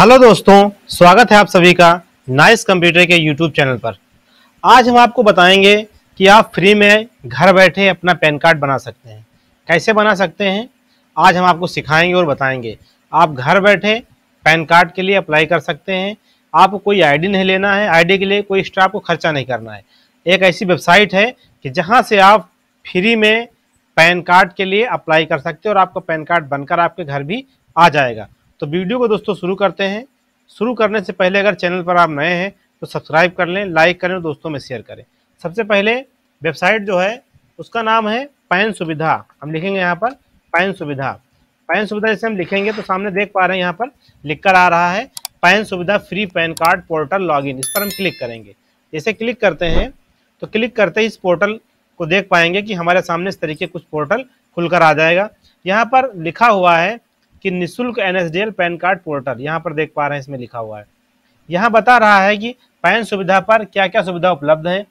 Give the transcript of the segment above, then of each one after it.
hello दोस्तों स्वागत है आप सभी का नाइस कंप्यूटर के यूट्यूब चैनल पर आज हम आपको बताएंगे कि आप फ्री में घर बैठे अपना पैन कार्ड बना सकते हैं कैसे बना सकते हैं आज हम आपको सिखाएंगे और बताएंगे आप घर बैठे पैन कार्ड के लिए अप्लाई कर सकते हैं आपको कोई आईडी नहीं लेना है आईडी के लिए कोई एक्स्ट्रा आपको खर्चा नहीं करना है एक ऐसी वेबसाइट है कि जहाँ से आप फ्री में पैन कार्ड के लिए अप्लाई कर सकते हो और आपका पैन कार्ड बनकर आपके घर भी आ जाएगा तो वीडियो को दोस्तों शुरू करते हैं शुरू करने से पहले अगर चैनल पर आप नए हैं तो सब्सक्राइब कर लें लाइक करें और दोस्तों में शेयर करें सबसे पहले वेबसाइट जो है उसका नाम है पैन सुविधा हम लिखेंगे यहाँ पर पैन सुविधा पैन सुविधा जैसे हम लिखेंगे तो सामने देख पा रहे हैं यहाँ पर लिख कर आ रहा है पैन सुविधा free PAN card portal login इस पर हम क्लिक करेंगे जैसे क्लिक करते हैं तो क्लिक करते ही इस पोर्टल को देख पाएंगे कि हमारे सामने इस तरीके कुछ पोर्टल खुलकर आ जाएगा यहाँ पर लिखा हुआ है कि निःशुल्क एन पैन कार्ड पोर्टल यहाँ पर देख पा रहे हैं इसमें लिखा हुआ है यहाँ बता रहा है कि पैन सुविधा पर क्या क्या सुविधा उपलब्ध है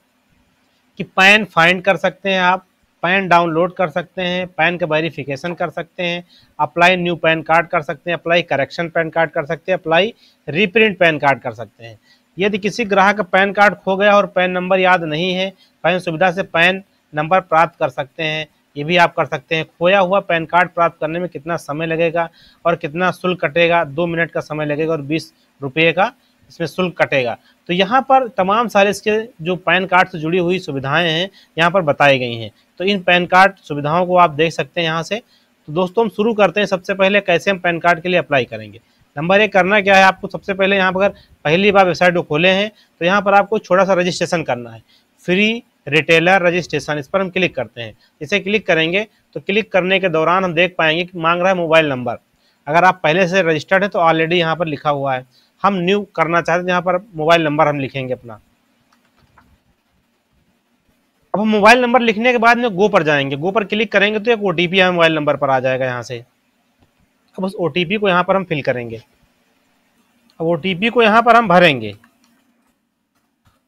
कि पैन फाइंड कर सकते हैं आप पैन डाउनलोड कर सकते हैं पैन का वेरिफिकेशन कर सकते हैं अप्लाई न्यू पैन कार्ड कर सकते हैं अप्लाई करेक्शन पैन कार्ड कर सकते हैं अप्लाई रीप्रिंट पैन कार्ड कर सकते हैं यदि किसी ग्राहक का पैन कार्ड खो गया और पैन नंबर याद नहीं है पैन सुविधा से पैन नंबर प्राप्त कर सकते हैं ये भी आप कर सकते हैं खोया हुआ पैन कार्ड प्राप्त करने में कितना समय लगेगा और कितना शुल्क कटेगा दो मिनट का समय लगेगा और बीस रुपये का इसमें शुल्क कटेगा तो यहाँ पर तमाम सारे इसके जो पैन कार्ड से जुड़ी हुई सुविधाएं हैं यहाँ पर बताई गई हैं तो इन पैन कार्ड सुविधाओं को आप देख सकते हैं यहाँ से तो दोस्तों हम शुरू करते हैं सबसे पहले कैसे हम पैन कार्ड के लिए अप्लाई करेंगे नंबर एक करना क्या है आपको सबसे पहले यहाँ पर पहली बार वेबसाइट को खोले हैं तो यहाँ पर आपको छोटा सा रजिस्ट्रेशन करना है फ्री रिटेलर रजिस्ट्रेशन इस पर हम क्लिक करते हैं इसे क्लिक करेंगे तो क्लिक करने के दौरान हम देख पाएंगे कि मांग रहा है मोबाइल नंबर अगर आप पहले से रजिस्टर्ड हैं तो ऑलरेडी यहाँ पर लिखा हुआ है हम न्यू करना चाहते हैं यहाँ पर मोबाइल नंबर हम लिखेंगे अपना अब हम मोबाइल नंबर लिखने के बाद में गो पर जाएंगे गो पर क्लिक करेंगे तो एक O T P mobile number पर आ जाएगा यहाँ से अब उस ओ टी पी को यहाँ पर हम फिल करेंगे अब ओ टी पी को यहाँ पर हम भरेंगे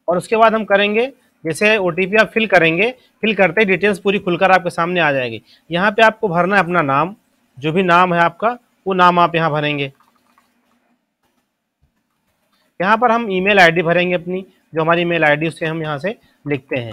और उसके बाद हम करेंगे जैसे ओ आप फिल करेंगे फिल करते ही डिटेल्स पूरी खुलकर आपके सामने आ जाएगी यहाँ पे आपको भरना है अपना नाम जो भी नाम है आपका वो नाम आप यहाँ भरेंगे यहाँ पर हम ईमेल आईडी भरेंगे अपनी जो हमारी ईमेल आईडी उसे हम यहाँ से लिखते हैं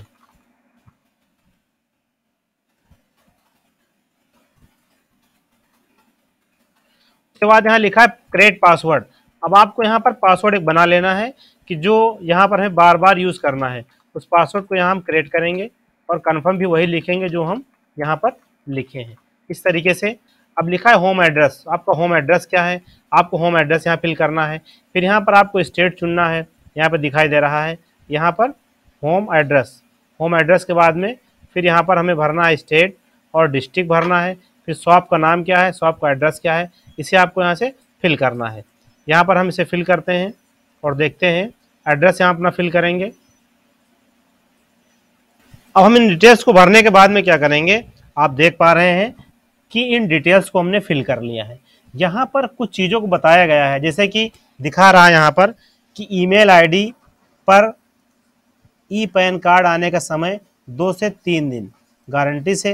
उसके बाद यहाँ लिखा है क्रिएट पासवर्ड अब आपको यहाँ पर पासवर्ड एक बना लेना है कि जो यहाँ पर हमें बार बार यूज़ करना है उस पासवर्ड को यहाँ हम क्रिएट करेंगे और कन्फर्म भी वही लिखेंगे जो हम यहाँ पर लिखे हैं इस तरीके से अब लिखा है होम एड्रेस आपका होम एड्रेस क्या है आपको होम एड्रेस यहाँ फिल करना है फिर यहाँ पर आपको स्टेट चुनना है यहाँ पर दिखाई दे रहा है यहाँ पर होम एड्रेस होम एड्रेस के बाद में फिर यहाँ पर हमें भरना है स्टेट और डिस्ट्रिक्ट भरना है फिर शॉप का नाम क्या है शॉप का एड्रेस क्या है इसे आपको यहाँ से फिल करना है यहाँ पर हम इसे फिल करते हैं और देखते हैं एड्रेस यहाँ अपना फिल करेंगे अब हम इन डिटेल्स को भरने के बाद में क्या करेंगे आप देख पा रहे हैं कि इन डिटेल्स को हमने फिल कर लिया है यहाँ पर कुछ चीज़ों को बताया गया है जैसे कि दिखा रहा है यहाँ पर कि ईमेल आईडी पर ई पैन कार्ड आने का समय दो से तीन दिन गारंटी से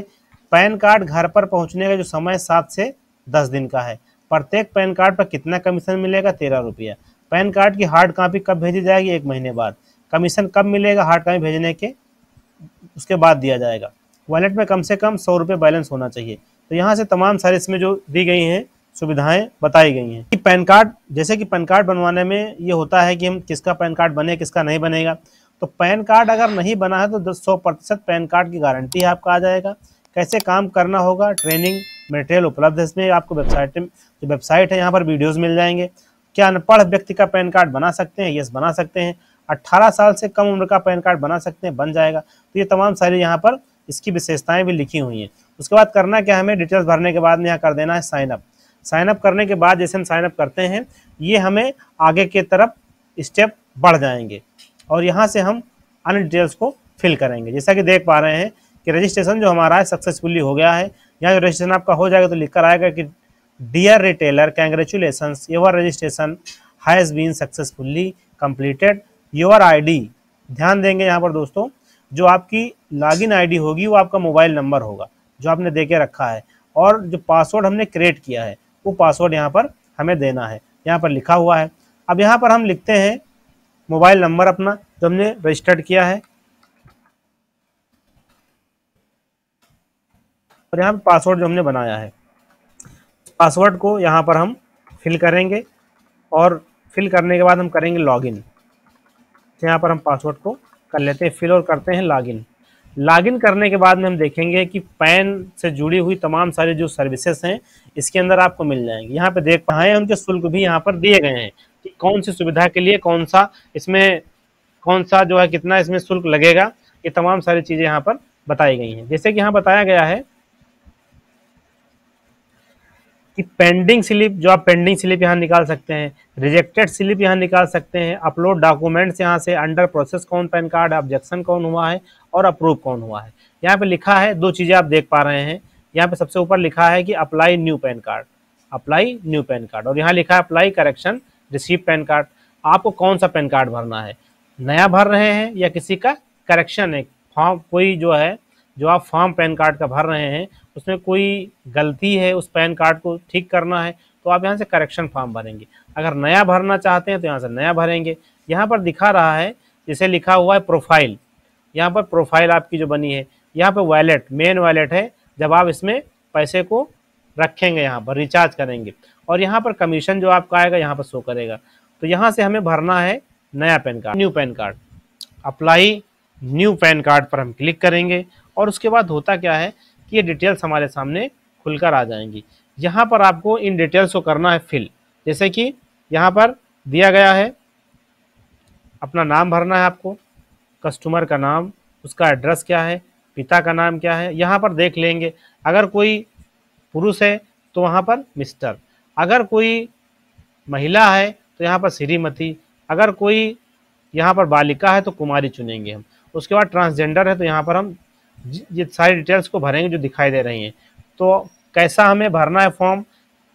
पैन कार्ड घर पर पहुंचने का जो समय सात से दस दिन का है प्रत्येक पैन कार्ड पर कितना कमीशन मिलेगा तेरह रुपया पैन कार्ड की हार्ड कॉपी कब भेजी जाएगी एक महीने बाद कमीशन कब मिलेगा हार्ड कॉपी भेजने के उसके बाद दिया जाएगा वॉलेट में कम से कम सौ रुपये बैलेंस होना चाहिए तो यहाँ से तमाम सारे इसमें जो दी गई हैं सुविधाएं बताई गई हैं कि पैन कार्ड जैसे कि पैन कार्ड बनवाने में ये होता है कि हम किसका पैन कार्ड बने किसका नहीं बनेगा तो पैन कार्ड अगर नहीं बना है तो दस सौ प्रतिशत पैन कार्ड की गारंटी आपका आ जाएगा कैसे काम करना होगा ट्रेनिंग मटेरियल उपलब्ध है इसमें आपको वेबसाइट जो वेबसाइट है यहाँ पर वीडियोज़ मिल जाएंगे क्या अनपढ़ व्यक्ति का पैन कार्ड बना सकते हैं यस बना सकते हैं अट्ठारह साल से कम उम्र का पैन कार्ड बना सकते हैं बन जाएगा तो ये तमाम सारी यहाँ पर इसकी विशेषताएं भी लिखी हुई हैं उसके बाद करना क्या हमें डिटेल्स भरने के बाद में यहाँ कर देना है साइनअप साइनअप करने के बाद जैसे हम साइनअप करते हैं ये हमें आगे के तरफ स्टेप बढ़ जाएंगे और यहाँ से हम अन्य डिटेल्स को फिल करेंगे जैसा कि देख पा रहे हैं कि रजिस्ट्रेशन जो हमारा है सक्सेसफुली हो गया है यहाँ जो रजिस्ट्रेशन आपका हो जाएगा तो लिख कर आएगा कि dear retailer congratulation your registration has been successfully completed your ID ध्यान देंगे यहाँ पर दोस्तों जो आपकी लॉगिन आईडी होगी वो आपका मोबाइल नंबर होगा जो आपने दे के रखा है और जो पासवर्ड हमने क्रिएट किया है वो पासवर्ड यहाँ पर हमें देना है यहाँ पर लिखा हुआ है अब यहाँ पर हम लिखते हैं मोबाइल नंबर अपना जो हमने रजिस्टर्ड किया है और यहाँ पर पासवर्ड जो हमने बनाया है पासवर्ड को यहाँ पर हम फिल करेंगे और फिल करने के बाद हम करेंगे लॉगिन तो यहाँ पर हम पासवर्ड को कर लेते हैं फिल और करते हैं लॉगिन लॉगिन करने के बाद में हम देखेंगे कि पैन से जुड़ी हुई तमाम सारी जो सर्विसेज हैं इसके अंदर आपको मिल जाएंगे यहाँ पे देख पाए उनके शुल्क भी यहाँ पर दिए गए हैं कि कौन सी सुविधा के लिए कौन सा इसमें कौन सा जो है कितना इसमें शुल्क लगेगा ये तमाम सारी चीज़ें यहाँ पर बताई गई हैं जैसे कि यहाँ बताया गया है कि पेंडिंग स्लिप जो आप पेंडिंग स्लिप यहाँ निकाल सकते हैं रिजेक्टेड स्लिप यहाँ निकाल सकते हैं अपलोड डॉक्यूमेंट्स यहाँ से अंडर प्रोसेस कौन पैन कार्ड ऑब्जेक्शन कौन हुआ है और अप्रूव कौन हुआ है यहाँ पे लिखा है दो चीज़ें आप देख पा रहे हैं यहाँ पे सबसे ऊपर लिखा है कि apply new PAN card apply new PAN card और यहाँ लिखा है apply correction receive PAN card आपको कौन सा पैन कार्ड भरना है नया भर रहे हैं या किसी का करेक्शन है फॉर्म हाँ, कोई जो है जो आप फॉर्म पैन कार्ड का भर रहे हैं उसमें कोई गलती है उस पैन कार्ड को ठीक करना है तो आप यहाँ से करेक्शन फॉर्म भरेंगे अगर नया भरना चाहते हैं तो यहाँ से नया भरेंगे यहाँ पर दिखा रहा है जिसे लिखा हुआ है प्रोफाइल यहाँ पर प्रोफाइल आपकी जो बनी है यहाँ पर वैलेट मेन वैलेट है जब आप इसमें पैसे को रखेंगे यहाँ पर रिचार्ज करेंगे और यहाँ पर कमीशन जो आपका आएगा यहाँ पर शो करेगा तो यहाँ से हमें भरना है नया PAN card new PAN card apply new PAN card पर हम क्लिक करेंगे और उसके बाद होता क्या है कि ये डिटेल्स हमारे सामने खुलकर आ जाएंगी यहाँ पर आपको इन डिटेल्स को करना है फिल जैसे कि यहाँ पर दिया गया है अपना नाम भरना है आपको कस्टमर का नाम उसका एड्रेस क्या है पिता का नाम क्या है यहाँ पर देख लेंगे अगर कोई पुरुष है तो वहाँ पर मिस्टर अगर कोई महिला है तो यहाँ पर श्रीमती अगर कोई यहाँ पर बालिका है तो कुमारी चुनेंगे हम उसके बाद ट्रांसजेंडर है तो यहाँ पर हम ये सारी डिटेल्स को भरेंगे जो दिखाई दे रही हैं तो कैसा हमें भरना है फॉर्म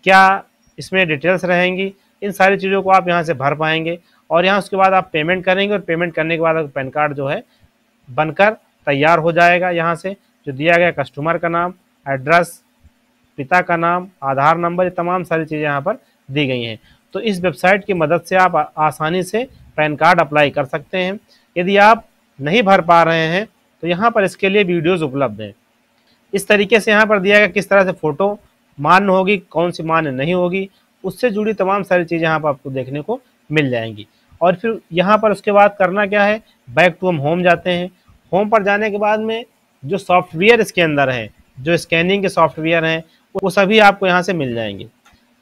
क्या इसमें डिटेल्स रहेंगी इन सारी चीज़ों को आप यहाँ से भर पाएंगे और यहाँ उसके बाद आप पेमेंट करेंगे और पेमेंट करने के बाद पैन कार्ड जो है बनकर तैयार हो जाएगा यहाँ से जो दिया गया कस्टमर का नाम एड्रेस पिता का नाम आधार नंबर ये तमाम सारी चीज़ें यहाँ पर दी गई हैं तो इस वेबसाइट की मदद से आप आसानी से पैन कार्ड अप्लाई कर सकते हैं यदि आप नहीं भर पा रहे हैं तो यहाँ पर इसके लिए वीडियोज़ उपलब्ध हैं इस तरीके से यहाँ पर दिया गया किस तरह से फ़ोटो मान्य होगी कौन सी मान्य नहीं होगी उससे जुड़ी तमाम सारी चीज़ें यहाँ पर आपको देखने को मिल जाएंगी और फिर यहाँ पर उसके बाद करना क्या है बैक टू हम होम जाते हैं होम पर जाने के बाद में जो सॉफ्टवेयर इसके अंदर हैं जो स्कैनिंग के सॉफ्टवेयर हैं वो सभी आपको यहाँ से मिल जाएंगे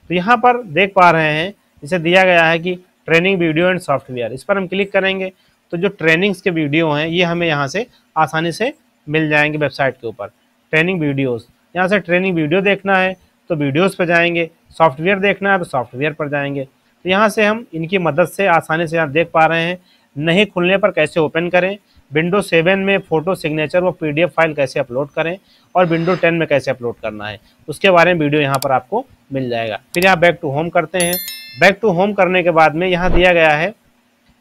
तो यहाँ पर देख पा रहे हैं इसे दिया गया है कि ट्रेनिंग वीडियो एंड सॉफ्टवेयर इस पर हम क्लिक करेंगे तो जो ट्रेनिंग्स के वीडियो हैं ये हमें यहाँ से आसानी से मिल जाएंगे वेबसाइट के ऊपर ट्रेनिंग वीडियोस यहाँ से ट्रेनिंग वीडियो देखना है तो वीडियोस पर जाएंगे सॉफ्टवेयर देखना है तो सॉफ्टवेयर पर जाएंगे तो यहाँ से हम इनकी मदद से आसानी से यहाँ देख पा रहे हैं नहीं खुलने पर कैसे ओपन करें विंडो सेवन में फ़ोटो सिग्नेचर व पी फाइल कैसे अपलोड करें और विंडो टेन में कैसे अपलोड करना है उसके बारे में वीडियो यहाँ पर आपको मिल जाएगा फिर यहाँ बैक टू होम करते हैं बैक टू होम करने के बाद में यहाँ दिया गया है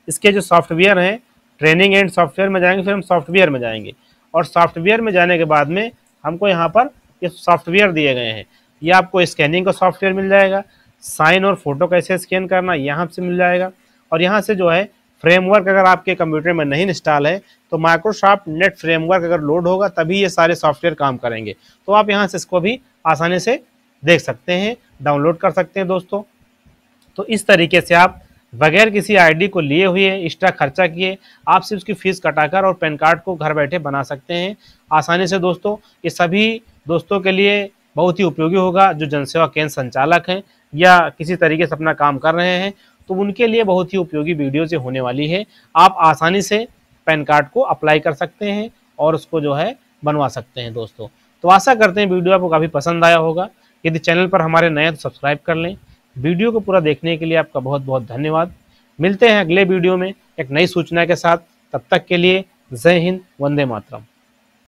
इसके जो सॉफ्टवेयर हैं ट्रेनिंग एंड सॉफ्टवेयर में जाएंगे फिर हम सॉफ्टवेयर में जाएंगे और सॉफ्टवेयर में जाने के बाद में हमको यहाँ पर ये सॉफ्टवेयर दिए गए हैं ये आपको स्कैनिंग का सॉफ्टवेयर मिल जाएगा साइन और फोटो कैसे स्कैन करना यहाँ से मिल जाएगा और यहाँ से जो है फ्रेमवर्क अगर आपके कंप्यूटर में नहीं इंस्टॉल है तो माइक्रोसॉफ्ट नेट फ्रेमवर्क अगर लोड होगा तभी ये सारे सॉफ्टवेयर काम करेंगे तो आप यहाँ से इसको भी आसानी से देख सकते हैं डाउनलोड कर सकते हैं दोस्तों तो इस तरीके से आप बगैर किसी आईडी को लिए हुए एक्स्ट्रा खर्चा किए आप सिर्फ उसकी फ़ीस कटाकर और पैन कार्ड को घर बैठे बना सकते हैं आसानी से दोस्तों ये सभी दोस्तों के लिए बहुत ही उपयोगी होगा जो जनसेवा केंद्र संचालक हैं या किसी तरीके से अपना काम कर रहे हैं तो उनके लिए बहुत ही उपयोगी वीडियो से होने वाली है आप आसानी से पैन कार्ड को अप्लाई कर सकते हैं और उसको जो है बनवा सकते हैं दोस्तों तो आशा करते हैं वीडियो आपको काफ़ी पसंद आया होगा यदि चैनल पर हमारे नए तो सब्सक्राइब कर लें वीडियो को पूरा देखने के लिए आपका बहुत बहुत धन्यवाद मिलते हैं अगले वीडियो में एक नई सूचना के साथ तब तक के लिए जय हिंद वंदे मातरम